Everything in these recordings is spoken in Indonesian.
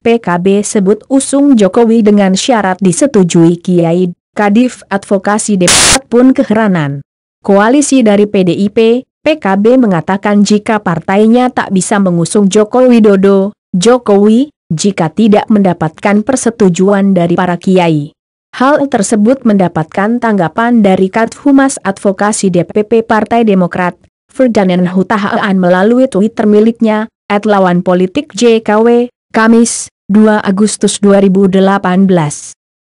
PKB sebut usung Jokowi dengan syarat disetujui Kiai, Kadif Advokasi DPP pun keheranan. Koalisi dari PDIP, PKB mengatakan jika partainya tak bisa mengusung Joko Widodo, Jokowi, jika tidak mendapatkan persetujuan dari para kiai. Hal tersebut mendapatkan tanggapan dari humas Advokasi DPP Partai Demokrat, Ferdinand Hutahaan melalui Twitter miliknya, at lawan politik JKW, Kamis, 2 Agustus 2018.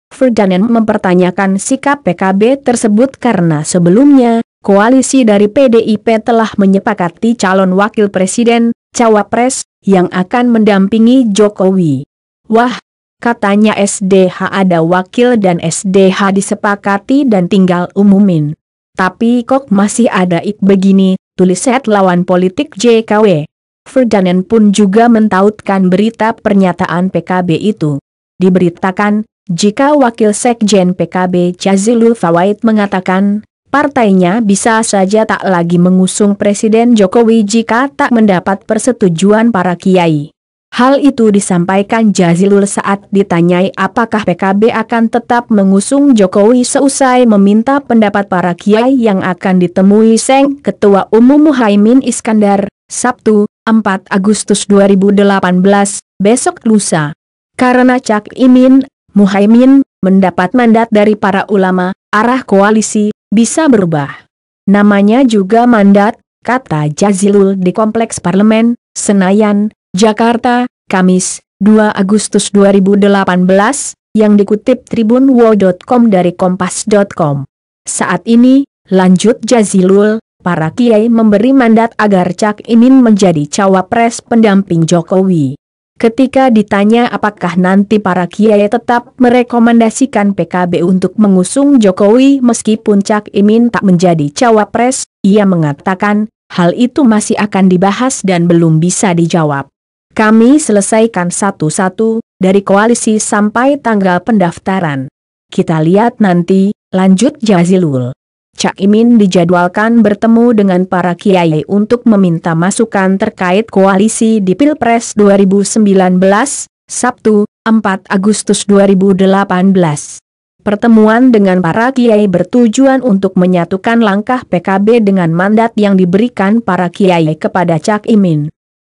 Ferdinand mempertanyakan sikap PKB tersebut karena sebelumnya, koalisi dari PDIP telah menyepakati calon wakil presiden, cawapres, yang akan mendampingi Jokowi. Wah, katanya SDH ada wakil dan SDH disepakati dan tinggal umumin. Tapi kok masih ada ik begini, tulis set lawan politik JKW. Ferdinand pun juga mentautkan berita pernyataan PKB itu. Diberitakan, jika Wakil Sekjen PKB Jazilul Fawait mengatakan, partainya bisa saja tak lagi mengusung Presiden Jokowi jika tak mendapat persetujuan para kiai. Hal itu disampaikan Jazilul saat ditanyai apakah PKB akan tetap mengusung Jokowi seusai meminta pendapat para kiai yang akan ditemui Seng Ketua Umum Muhaimin Iskandar, Sabtu, 4 Agustus 2018, besok lusa. Karena Cak Imin, Muhaimin, mendapat mandat dari para ulama, arah koalisi, bisa berubah. Namanya juga mandat, kata Jazilul di Kompleks Parlemen, Senayan, Jakarta, Kamis, 2 Agustus 2018, yang dikutip tribunwo.com dari kompas.com. Saat ini, lanjut Jazilul, para kiai memberi mandat agar Cak Imin menjadi cawapres pendamping Jokowi. Ketika ditanya apakah nanti para kiai tetap merekomendasikan PKB untuk mengusung Jokowi meskipun Cak Imin tak menjadi cawapres, ia mengatakan, hal itu masih akan dibahas dan belum bisa dijawab. Kami selesaikan satu-satu, dari koalisi sampai tanggal pendaftaran. Kita lihat nanti, lanjut Jazilul. Cak Imin dijadwalkan bertemu dengan para kiai untuk meminta masukan terkait koalisi di Pilpres 2019, Sabtu, 4 Agustus 2018. Pertemuan dengan para kiai bertujuan untuk menyatukan langkah PKB dengan mandat yang diberikan para kiai kepada Cak Imin.